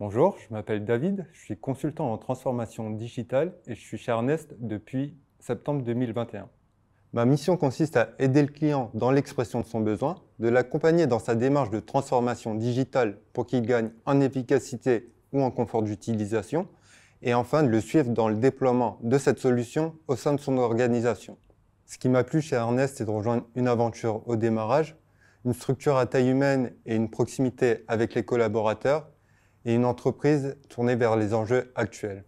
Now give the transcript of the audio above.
Bonjour, je m'appelle David, je suis consultant en transformation digitale et je suis chez Ernest depuis septembre 2021. Ma mission consiste à aider le client dans l'expression de son besoin, de l'accompagner dans sa démarche de transformation digitale pour qu'il gagne en efficacité ou en confort d'utilisation, et enfin de le suivre dans le déploiement de cette solution au sein de son organisation. Ce qui m'a plu chez Ernest, c'est de rejoindre une aventure au démarrage, une structure à taille humaine et une proximité avec les collaborateurs et une entreprise tournée vers les enjeux actuels.